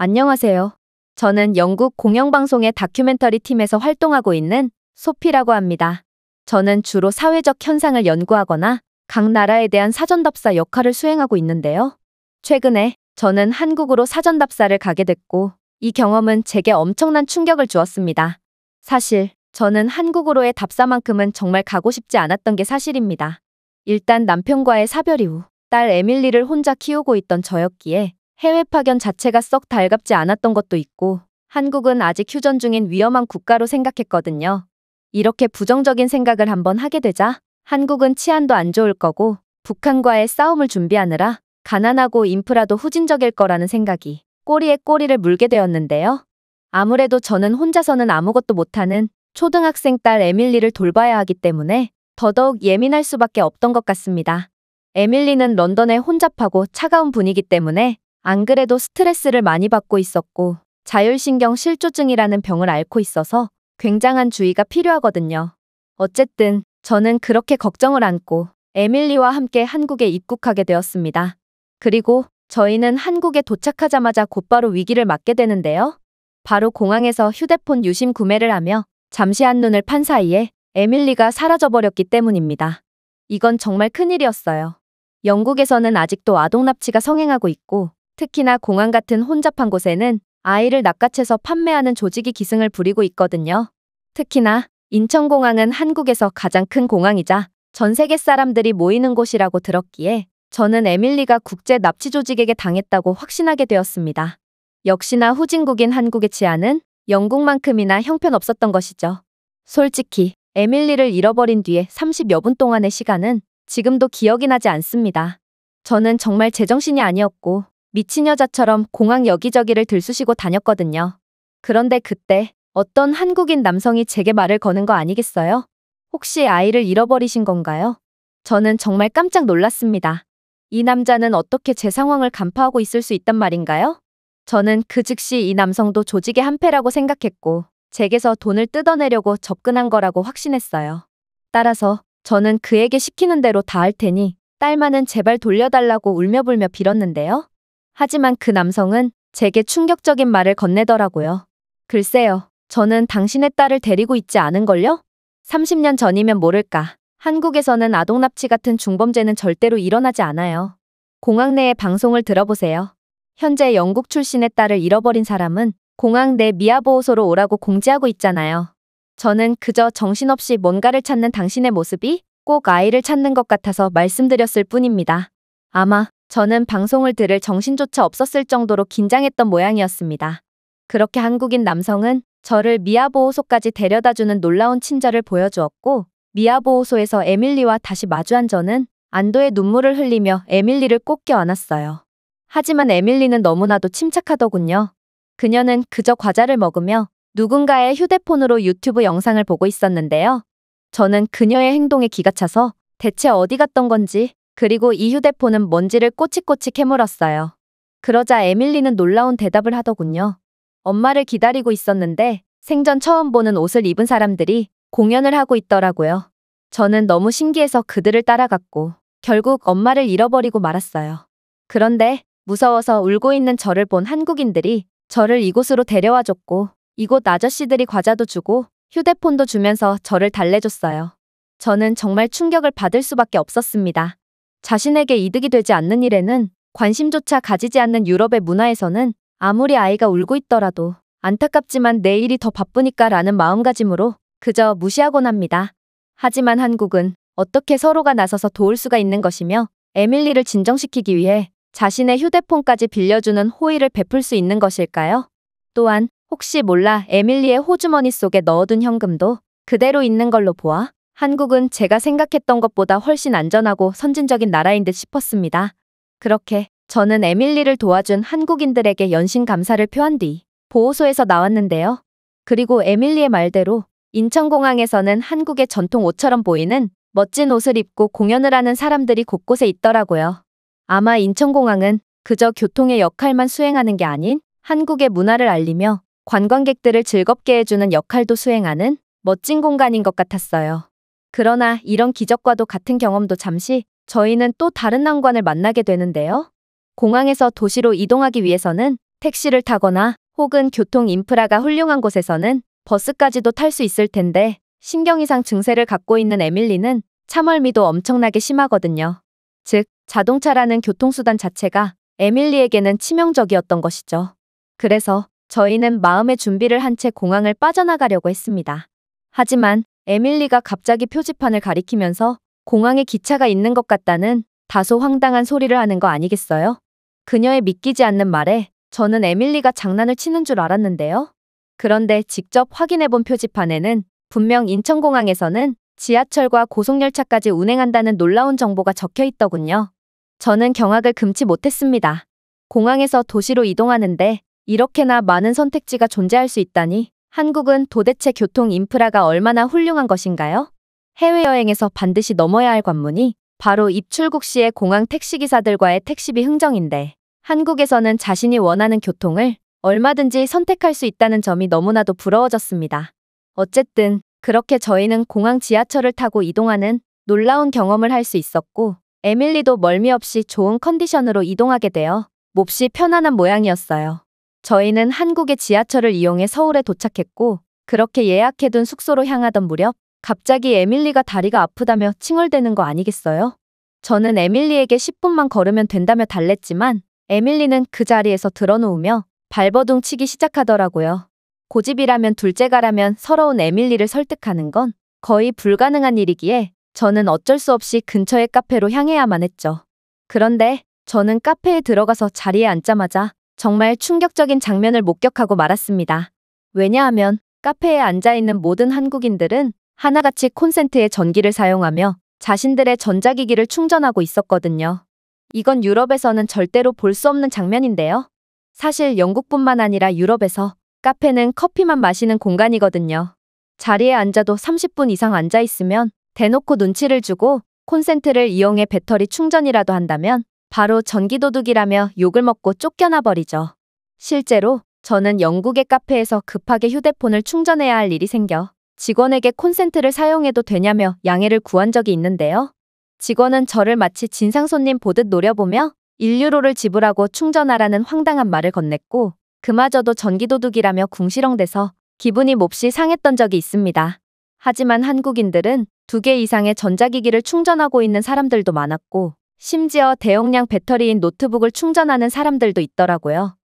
안녕하세요. 저는 영국 공영방송의 다큐멘터리 팀에서 활동하고 있는 소피라고 합니다. 저는 주로 사회적 현상을 연구하거나 각 나라에 대한 사전답사 역할을 수행하고 있는데요. 최근에 저는 한국으로 사전답사를 가게 됐고 이 경험은 제게 엄청난 충격을 주었습니다. 사실 저는 한국으로의 답사만큼은 정말 가고 싶지 않았던 게 사실입니다. 일단 남편과의 사별 이후 딸 에밀리를 혼자 키우고 있던 저였기에 해외 파견 자체가 썩 달갑지 않았던 것도 있고 한국은 아직 휴전 중인 위험한 국가로 생각했거든요. 이렇게 부정적인 생각을 한번 하게 되자 한국은 치안도 안 좋을 거고 북한과의 싸움을 준비하느라 가난하고 인프라도 후진적일 거라는 생각이 꼬리에 꼬리를 물게 되었는데요. 아무래도 저는 혼자서는 아무것도 못하는 초등학생 딸 에밀리를 돌봐야 하기 때문에 더더욱 예민할 수밖에 없던 것 같습니다. 에밀리는 런던에 혼잡하고 차가운 분이기 때문에 안 그래도 스트레스를 많이 받고 있었고 자율신경 실조증이라는 병을 앓고 있어서 굉장한 주의가 필요하거든요. 어쨌든 저는 그렇게 걱정을 안고 에밀리와 함께 한국에 입국하게 되었습니다. 그리고 저희는 한국에 도착하자마자 곧바로 위기를 맞게 되는데요. 바로 공항에서 휴대폰 유심 구매를 하며 잠시 한눈을 판 사이에 에밀리가 사라져버렸기 때문입니다. 이건 정말 큰일이었어요. 영국에서는 아직도 아동납치가 성행하고 있고 특히나 공항 같은 혼잡한 곳에는 아이를 낚아채서 판매하는 조직이 기승을 부리고 있거든요. 특히나 인천공항은 한국에서 가장 큰 공항이자 전 세계 사람들이 모이는 곳이라고 들었기에 저는 에밀리가 국제 납치 조직에게 당했다고 확신하게 되었습니다. 역시나 후진국인 한국의 치안은 영국만큼이나 형편없었던 것이죠. 솔직히 에밀리를 잃어버린 뒤에 30여 분 동안의 시간은 지금도 기억이 나지 않습니다. 저는 정말 제정신이 아니었고 미친 여자처럼 공항 여기저기를 들쑤시고 다녔거든요. 그런데 그때 어떤 한국인 남성이 제게 말을 거는 거 아니겠어요? 혹시 아이를 잃어버리신 건가요? 저는 정말 깜짝 놀랐습니다. 이 남자는 어떻게 제 상황을 간파하고 있을 수 있단 말인가요? 저는 그 즉시 이 남성도 조직의 한패라고 생각했고 제게서 돈을 뜯어내려고 접근한 거라고 확신했어요. 따라서 저는 그에게 시키는 대로 다 할 테니 딸만은 제발 돌려달라고 울며불며 빌었는데요. 하지만 그 남성은 제게 충격적인 말을 건네더라고요. 글쎄요, 저는 당신의 딸을 데리고 있지 않은걸요? 30년 전이면 모를까. 한국에서는 아동납치 같은 중범죄는 절대로 일어나지 않아요. 공항 내의 방송을 들어보세요. 현재 영국 출신의 딸을 잃어버린 사람은 공항 내 미아보호소로 오라고 공지하고 있잖아요. 저는 그저 정신없이 뭔가를 찾는 당신의 모습이 꼭 아이를 찾는 것 같아서 말씀드렸을 뿐입니다. 아마 저는 방송을 들을 정신조차 없었을 정도로 긴장했던 모양이었습니다. 그렇게 한국인 남성은 저를 미아보호소까지 데려다주는 놀라운 친절을 보여주었고 미아보호소에서 에밀리와 다시 마주한 저는 안도의 눈물을 흘리며 에밀리를 꼭 껴안았어요. 하지만 에밀리는 너무나도 침착하더군요. 그녀는 그저 과자를 먹으며 누군가의 휴대폰으로 유튜브 영상을 보고 있었는데요. 저는 그녀의 행동에 기가 차서 대체 어디 갔던 건지 그리고 이 휴대폰은 먼지를 꼬치꼬치 캐물었어요. 그러자 에밀리는 놀라운 대답을 하더군요. 엄마를 기다리고 있었는데 생전 처음 보는 옷을 입은 사람들이 공연을 하고 있더라고요. 저는 너무 신기해서 그들을 따라갔고 결국 엄마를 잃어버리고 말았어요. 그런데 무서워서 울고 있는 저를 본 한국인들이 저를 이곳으로 데려와줬고 이곳 아저씨들이 과자도 주고 휴대폰도 주면서 저를 달래줬어요. 저는 정말 충격을 받을 수밖에 없었습니다. 자신에게 이득이 되지 않는 일에는 관심조차 가지지 않는 유럽의 문화에서는 아무리 아이가 울고 있더라도 안타깝지만 내일이 더 바쁘니까 라는 마음가짐으로 그저 무시하곤 합니다. 하지만 한국은 어떻게 서로가 나서서 도울 수가 있는 것이며 에밀리를 진정시키기 위해 자신의 휴대폰까지 빌려주는 호의를 베풀 수 있는 것일까요? 또한 혹시 몰라 에밀리의 호주머니 속에 넣어둔 현금도 그대로 있는 걸로 보아 한국은 제가 생각했던 것보다 훨씬 안전하고 선진적인 나라인 듯 싶었습니다. 그렇게 저는 에밀리를 도와준 한국인들에게 연신 감사를 표한 뒤 보호소에서 나왔는데요. 그리고 에밀리의 말대로 인천공항에서는 한국의 전통 옷처럼 보이는 멋진 옷을 입고 공연을 하는 사람들이 곳곳에 있더라고요. 아마 인천공항은 그저 교통의 역할만 수행하는 게 아닌 한국의 문화를 알리며 관광객들을 즐겁게 해주는 역할도 수행하는 멋진 공간인 것 같았어요. 그러나 이런 기적과도 같은 경험도 잠시 저희는 또 다른 난관을 만나게 되는데요. 공항에서 도시로 이동하기 위해서는 택시를 타거나 혹은 교통 인프라가 훌륭한 곳에서는 버스까지도 탈 수 있을 텐데 신경 이상 증세를 갖고 있는 에밀리는 참얼미도 엄청나게 심하거든요. 즉, 자동차라는 교통수단 자체가 에밀리에게는 치명적이었던 것이죠. 그래서 저희는 마음의 준비를 한 채 공항을 빠져나가려고 했습니다. 하지만 에밀리가 갑자기 표지판을 가리키면서 공항에 기차가 있는 것 같다는 다소 황당한 소리를 하는 거 아니겠어요? 그녀의 믿기지 않는 말에 저는 에밀리가 장난을 치는 줄 알았는데요. 그런데 직접 확인해본 표지판에는 분명 인천공항에서는 지하철과 고속열차까지 운행한다는 놀라운 정보가 적혀 있더군요. 저는 경악을 금치 못했습니다. 공항에서 도시로 이동하는데 이렇게나 많은 선택지가 존재할 수 있다니 한국은 도대체 교통 인프라가 얼마나 훌륭한 것인가요? 해외여행에서 반드시 넘어야 할 관문이 바로 입출국 시의 공항 택시기사들과의 택시비 흥정인데 한국에서는 자신이 원하는 교통을 얼마든지 선택할 수 있다는 점이 너무나도 부러워졌습니다. 어쨌든 그렇게 저희는 공항 지하철을 타고 이동하는 놀라운 경험을 할 수 있었고 에밀리도 멀미 없이 좋은 컨디션으로 이동하게 되어 몹시 편안한 모양이었어요. 저희는 한국의 지하철을 이용해 서울에 도착했고 그렇게 예약해둔 숙소로 향하던 무렵 갑자기 에밀리가 다리가 아프다며 칭얼대는 거 아니겠어요? 저는 에밀리에게 10분만 걸으면 된다며 달랬지만 에밀리는 그 자리에서 드러누우며 발버둥 치기 시작하더라고요. 고집이라면 둘째가라면 서러운 에밀리를 설득하는 건 거의 불가능한 일이기에 저는 어쩔 수 없이 근처의 카페로 향해야만 했죠. 그런데 저는 카페에 들어가서 자리에 앉자마자 정말 충격적인 장면을 목격하고 말았습니다. 왜냐하면 카페에 앉아있는 모든 한국인들은 하나같이 콘센트에 전기를 사용하며 자신들의 전자기기를 충전하고 있었거든요. 이건 유럽에서는 절대로 볼 수 없는 장면인데요. 사실 영국뿐만 아니라 유럽에서 카페는 커피만 마시는 공간이거든요. 자리에 앉아도 30분 이상 앉아 있으면 대놓고 눈치를 주고 콘센트를 이용해 배터리 충전이라도 한다면 바로 전기도둑이라며 욕을 먹고 쫓겨나 버리죠. 실제로 저는 영국의 카페에서 급하게 휴대폰을 충전해야 할 일이 생겨 직원에게 콘센트를 사용해도 되냐며 양해를 구한 적이 있는데요. 직원은 저를 마치 진상 손님 보듯 노려보며 인류로를 지불하고 충전하라는 황당한 말을 건넸고 그마저도 전기도둑이라며 궁시렁대서 기분이 몹시 상했던 적이 있습니다. 하지만 한국인들은 두 개 이상의 전자기기를 충전하고 있는 사람들도 많았고 심지어 대용량 배터리인 노트북을 충전하는 사람들도 있더라고요.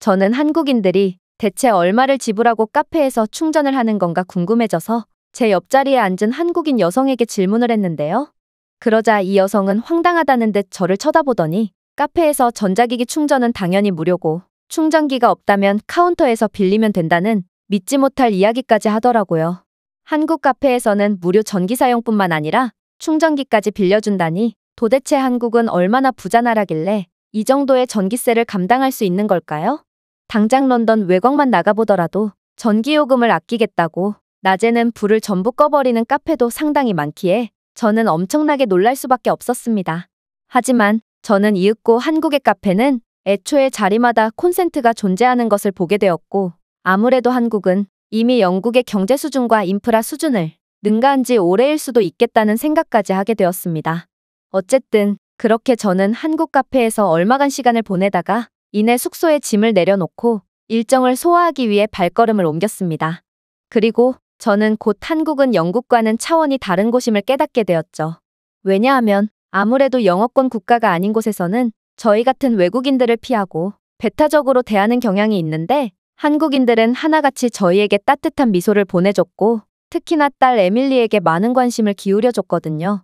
저는 한국인들이 대체 얼마를 지불하고 카페에서 충전을 하는 건가 궁금해져서 제 옆자리에 앉은 한국인 여성에게 질문을 했는데요. 그러자 이 여성은 황당하다는 듯 저를 쳐다보더니 카페에서 전자기기 충전은 당연히 무료고 충전기가 없다면 카운터에서 빌리면 된다는 믿지 못할 이야기까지 하더라고요. 한국 카페에서는 무료 전기 사용뿐만 아니라 충전기까지 빌려준다니 도대체 한국은 얼마나 부자 나라길래 이 정도의 전기세를 감당할 수 있는 걸까요? 당장 런던 외곽만 나가보더라도 전기요금을 아끼겠다고 낮에는 불을 전부 꺼버리는 카페도 상당히 많기에 저는 엄청나게 놀랄 수밖에 없었습니다. 하지만 저는 이윽고 한국의 카페는 애초에 자리마다 콘센트가 존재하는 것을 보게 되었고 아무래도 한국은 이미 영국의 경제 수준과 인프라 수준을 능가한 지 오래일 수도 있겠다는 생각까지 하게 되었습니다. 어쨌든 그렇게 저는 한국 카페에서 얼마간 시간을 보내다가 이내 숙소에 짐을 내려놓고 일정을 소화하기 위해 발걸음을 옮겼습니다. 그리고 저는 곧 한국은 영국과는 차원이 다른 곳임을 깨닫게 되었죠. 왜냐하면 아무래도 영어권 국가가 아닌 곳에서는 저희 같은 외국인들을 피하고 배타적으로 대하는 경향이 있는데 한국인들은 하나같이 저희에게 따뜻한 미소를 보내줬고 특히나 딸 에밀리에게 많은 관심을 기울여줬거든요.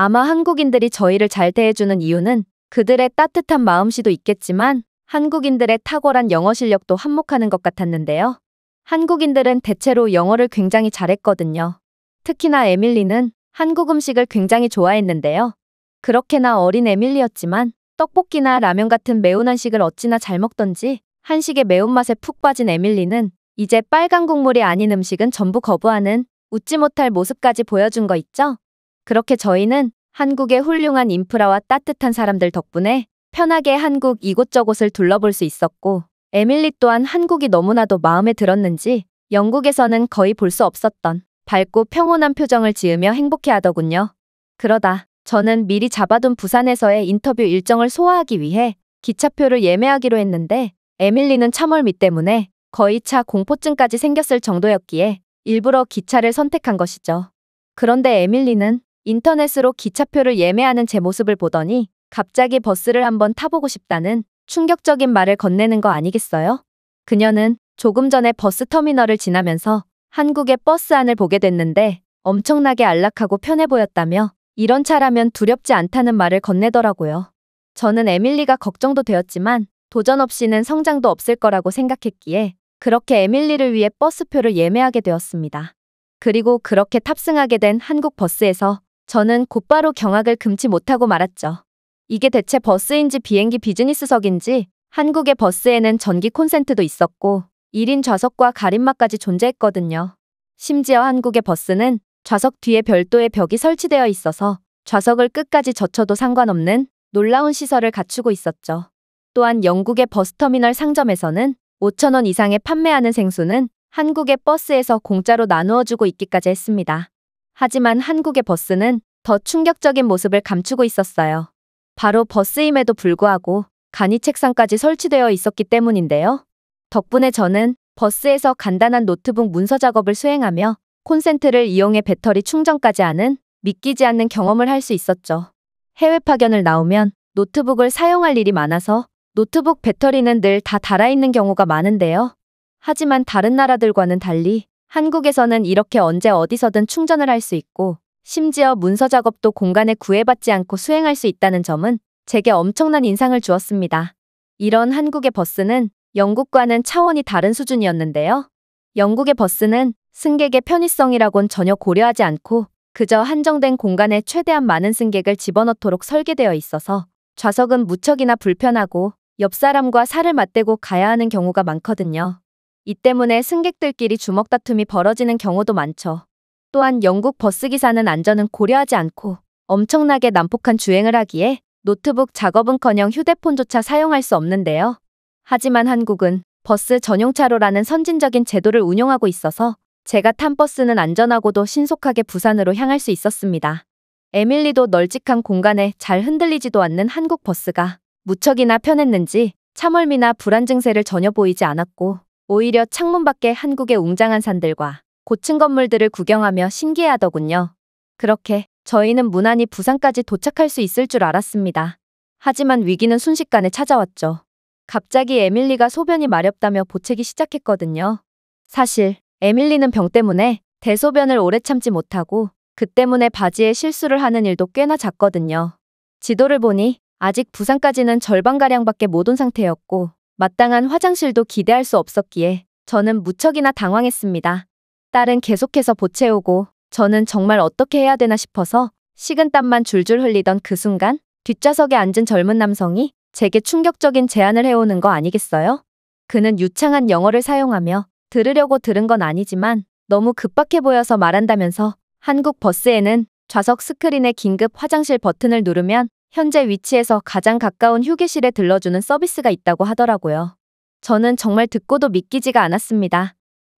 아마 한국인들이 저희를 잘 대해주는 이유는 그들의 따뜻한 마음씨도 있겠지만 한국인들의 탁월한 영어 실력도 한몫하는 것 같았는데요. 한국인들은 대체로 영어를 굉장히 잘했거든요. 특히나 에밀리는 한국 음식을 굉장히 좋아했는데요. 그렇게나 어린 에밀리였지만 떡볶이나 라면 같은 매운 한식을 어찌나 잘 먹던지 한식의 매운맛에 푹 빠진 에밀리는 이제 빨간 국물이 아닌 음식은 전부 거부하는 웃지 못할 모습까지 보여준 거 있죠? 그렇게 저희는 한국의 훌륭한 인프라와 따뜻한 사람들 덕분에 편하게 한국 이곳저곳을 둘러볼 수 있었고 에밀리 또한 한국이 너무나도 마음에 들었는지 영국에서는 거의 볼 수 없었던 밝고 평온한 표정을 지으며 행복해하더군요. 그러다 저는 미리 잡아둔 부산에서의 인터뷰 일정을 소화하기 위해 기차표를 예매하기로 했는데 에밀리는 참월미 때문에 거의 차 공포증까지 생겼을 정도였기에 일부러 기차를 선택한 것이죠. 그런데 에밀리는 인터넷으로 기차표를 예매하는 제 모습을 보더니 갑자기 버스를 한번 타보고 싶다는 충격적인 말을 건네는 거 아니겠어요? 그녀는 조금 전에 버스 터미널을 지나면서 한국의 버스 안을 보게 됐는데 엄청나게 안락하고 편해 보였다며 이런 차라면 두렵지 않다는 말을 건네더라고요. 저는 에밀리가 걱정도 되었지만 도전 없이는 성장도 없을 거라고 생각했기에 그렇게 에밀리를 위해 버스표를 예매하게 되었습니다. 그리고 그렇게 탑승하게 된 한국 버스에서 저는 곧바로 경악을 금치 못하고 말았죠. 이게 대체 버스인지 비행기 비즈니스석인지 한국의 버스에는 전기 콘센트도 있었고 1인 좌석과 가림막까지 존재했거든요. 심지어 한국의 버스는 좌석 뒤에 별도의 벽이 설치되어 있어서 좌석을 끝까지 젖혀도 상관없는 놀라운 시설을 갖추고 있었죠. 또한 영국의 버스터미널 상점에서는 5천원 이상에 판매하는 생수는 한국의 버스에서 공짜로 나누어주고 있기까지 했습니다. 하지만 한국의 버스는 더 충격적인 모습을 감추고 있었어요. 바로 버스임에도 불구하고 간이 책상까지 설치되어 있었기 때문인데요. 덕분에 저는 버스에서 간단한 노트북 문서 작업을 수행하며 콘센트를 이용해 배터리 충전까지 하는 믿기지 않는 경험을 할 수 있었죠. 해외 파견을 나오면 노트북을 사용할 일이 많아서 노트북 배터리는 늘 다 달아있는 경우가 많은데요. 하지만 다른 나라들과는 달리 한국에서는 이렇게 언제 어디서든 충전을 할 수 있고 심지어 문서 작업도 공간에 구애받지 않고 수행할 수 있다는 점은 제게 엄청난 인상을 주었습니다. 이런 한국의 버스는 영국과는 차원이 다른 수준이었는데요. 영국의 버스는 승객의 편의성이라곤 전혀 고려하지 않고 그저 한정된 공간에 최대한 많은 승객을 집어넣도록 설계되어 있어서 좌석은 무척이나 불편하고 옆 사람과 살을 맞대고 가야 하는 경우가 많거든요. 이 때문에 승객들끼리 주먹 다툼이 벌어지는 경우도 많죠. 또한 영국 버스기사는 안전은 고려하지 않고 엄청나게 난폭한 주행을 하기에 노트북 작업은커녕 휴대폰조차 사용할 수 없는데요. 하지만 한국은 버스 전용차로라는 선진적인 제도를 운영하고 있어서 제가 탄 버스는 안전하고도 신속하게 부산으로 향할 수 있었습니다. 에밀리도 널찍한 공간에 잘 흔들리지도 않는 한국 버스가 무척이나 편했는지 참얼미나 불안 증세를 전혀 보이지 않았고 오히려 창문 밖에 한국의 웅장한 산들과 고층 건물들을 구경하며 신기해하더군요. 그렇게 저희는 무난히 부산까지 도착할 수 있을 줄 알았습니다. 하지만 위기는 순식간에 찾아왔죠. 갑자기 에밀리가 소변이 마렵다며 보채기 시작했거든요. 사실 에밀리는 병 때문에 대소변을 오래 참지 못하고 그 때문에 바지에 실수를 하는 일도 꽤나 잦거든요. 지도를 보니 아직 부산까지는 절반가량밖에 못 온 상태였고 마땅한 화장실도 기대할 수 없었기에 저는 무척이나 당황했습니다. 딸은 계속해서 보채우고 저는 정말 어떻게 해야 되나 싶어서 식은땀만 줄줄 흘리던 그 순간 뒷좌석에 앉은 젊은 남성이 제게 충격적인 제안을 해오는 거 아니겠어요? 그는 유창한 영어를 사용하며 들으려고 들은 건 아니지만 너무 급박해 보여서 말한다면서 한국 버스에는 좌석 스크린의 긴급 화장실 버튼을 누르면 현재 위치에서 가장 가까운 휴게실에 들러주는 서비스가 있다고 하더라고요. 저는 정말 듣고도 믿기지가 않았습니다.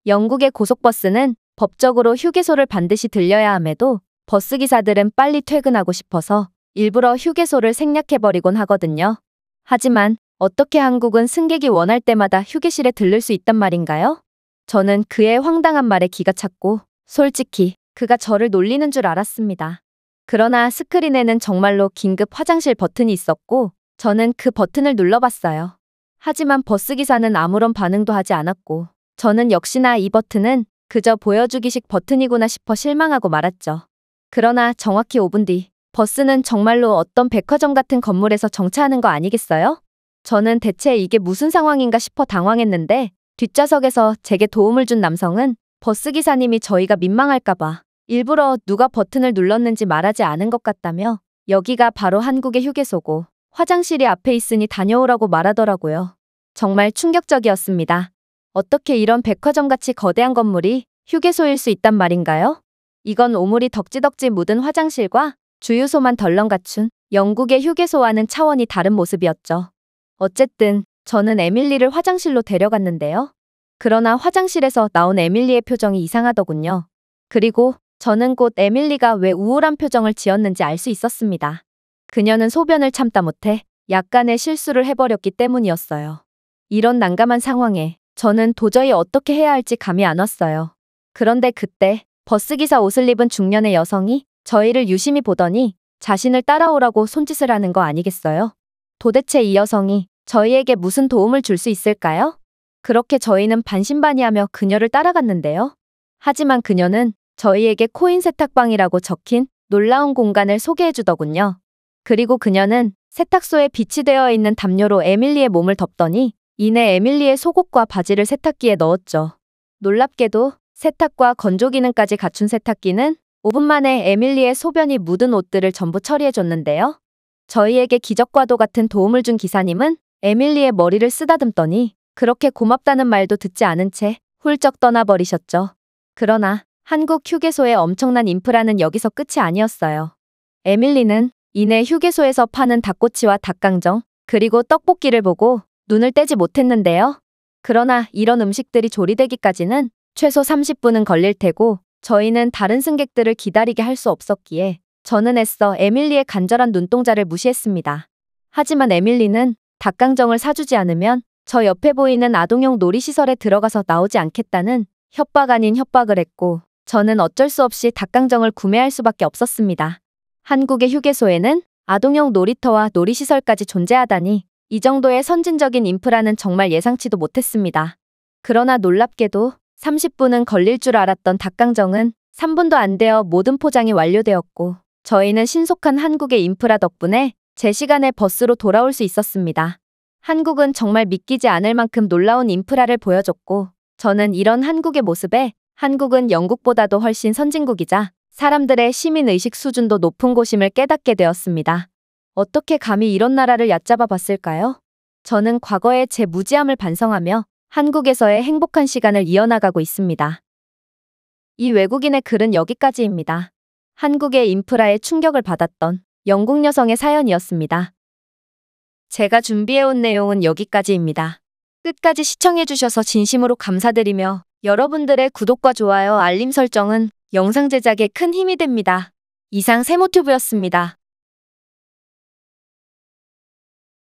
영국의 고속버스는 법적으로 휴게소를 반드시 들려야 함에도 버스 기사들은 빨리 퇴근하고 싶어서 일부러 휴게소를 생략해버리곤 하거든요. 하지만 어떻게 한국은 승객이 원할 때마다 휴게실에 들를 수 있단 말인가요? 저는 그의 황당한 말에 기가 찼고 솔직히 그가 저를 놀리는 줄 알았습니다. 그러나 스크린에는 정말로 긴급 화장실 버튼이 있었고 저는 그 버튼을 눌러봤어요. 하지만 버스기사는 아무런 반응도 하지 않았고 저는 역시나 이 버튼은 그저 보여주기식 버튼이구나 싶어 실망하고 말았죠. 그러나 정확히 5분 뒤 버스는 정말로 어떤 백화점 같은 건물에서 정차하는 거 아니겠어요? 저는 대체 이게 무슨 상황인가 싶어 당황했는데 뒷좌석에서 제게 도움을 준 남성은 버스기사님이 저희가 민망할까봐 일부러 누가 버튼을 눌렀는지 말하지 않은 것 같다며 여기가 바로 한국의 휴게소고 화장실이 앞에 있으니 다녀오라고 말하더라고요. 정말 충격적이었습니다. 어떻게 이런 백화점같이 거대한 건물이 휴게소일 수 있단 말인가요? 이건 오물이 덕지덕지 묻은 화장실과 주유소만 덜렁 갖춘 영국의 휴게소와는 차원이 다른 모습이었죠. 어쨌든 저는 에밀리를 화장실로 데려갔는데요. 그러나 화장실에서 나온 에밀리의 표정이 이상하더군요. 그리고 저는 곧 에밀리가 왜 우울한 표정을 지었는지 알 수 있었습니다. 그녀는 소변을 참다 못해 약간의 실수를 해버렸기 때문이었어요. 이런 난감한 상황에 저는 도저히 어떻게 해야 할지 감이 안 왔어요. 그런데 그때 버스기사 옷을 입은 중년의 여성이 저희를 유심히 보더니 자신을 따라오라고 손짓을 하는 거 아니겠어요? 도대체 이 여성이 저희에게 무슨 도움을 줄 수 있을까요? 그렇게 저희는 반신반의하며 그녀를 따라갔는데요. 하지만 그녀는 저희에게 코인 세탁방이라고 적힌 놀라운 공간을 소개해 주더군요. 그리고 그녀는 세탁소에 비치되어 있는 담요로 에밀리의 몸을 덮더니 이내 에밀리의 속옷과 바지를 세탁기에 넣었죠. 놀랍게도 세탁과 건조 기능까지 갖춘 세탁기는 5분 만에 에밀리의 소변이 묻은 옷들을 전부 처리해줬는데요. 저희에게 기적과도 같은 도움을 준 기사님은 에밀리의 머리를 쓰다듬더니 그렇게 고맙다는 말도 듣지 않은 채 훌쩍 떠나버리셨죠. 그러나 한국 휴게소의 엄청난 인프라는 여기서 끝이 아니었어요. 에밀리는 이내 휴게소에서 파는 닭꼬치와 닭강정, 그리고 떡볶이를 보고 눈을 떼지 못했는데요. 그러나 이런 음식들이 조리되기까지는 최소 30분은 걸릴 테고 저희는 다른 승객들을 기다리게 할 수 없었기에 저는 애써 에밀리의 간절한 눈동자를 무시했습니다. 하지만 에밀리는 닭강정을 사주지 않으면 저 옆에 보이는 아동용 놀이시설에 들어가서 나오지 않겠다는 협박 아닌 협박을 했고 저는 어쩔 수 없이 닭강정을 구매할 수밖에 없었습니다. 한국의 휴게소에는 아동용 놀이터와 놀이시설까지 존재하다니 이 정도의 선진적인 인프라는 정말 예상치도 못했습니다. 그러나 놀랍게도 30분은 걸릴 줄 알았던 닭강정은 3분도 안 되어 모든 포장이 완료되었고 저희는 신속한 한국의 인프라 덕분에 제 시간에 버스로 돌아올 수 있었습니다. 한국은 정말 믿기지 않을 만큼 놀라운 인프라를 보여줬고 저는 이런 한국의 모습에 한국은 영국보다도 훨씬 선진국이자 사람들의 시민의식 수준도 높은 곳임을 깨닫게 되었습니다. 어떻게 감히 이런 나라를 얕잡아 봤을까요? 저는 과거의 제 무지함을 반성하며 한국에서의 행복한 시간을 이어나가고 있습니다. 이 외국인의 글은 여기까지입니다. 한국의 인프라에 충격을 받았던 영국 여성의 사연이었습니다. 제가 준비해온 내용은 여기까지입니다. 끝까지 시청해주셔서 진심으로 감사드리며 여러분들의 구독과 좋아요, 알림 설정은 영상 제작에 큰 힘이 됩니다. 이상 세모튜브였습니다.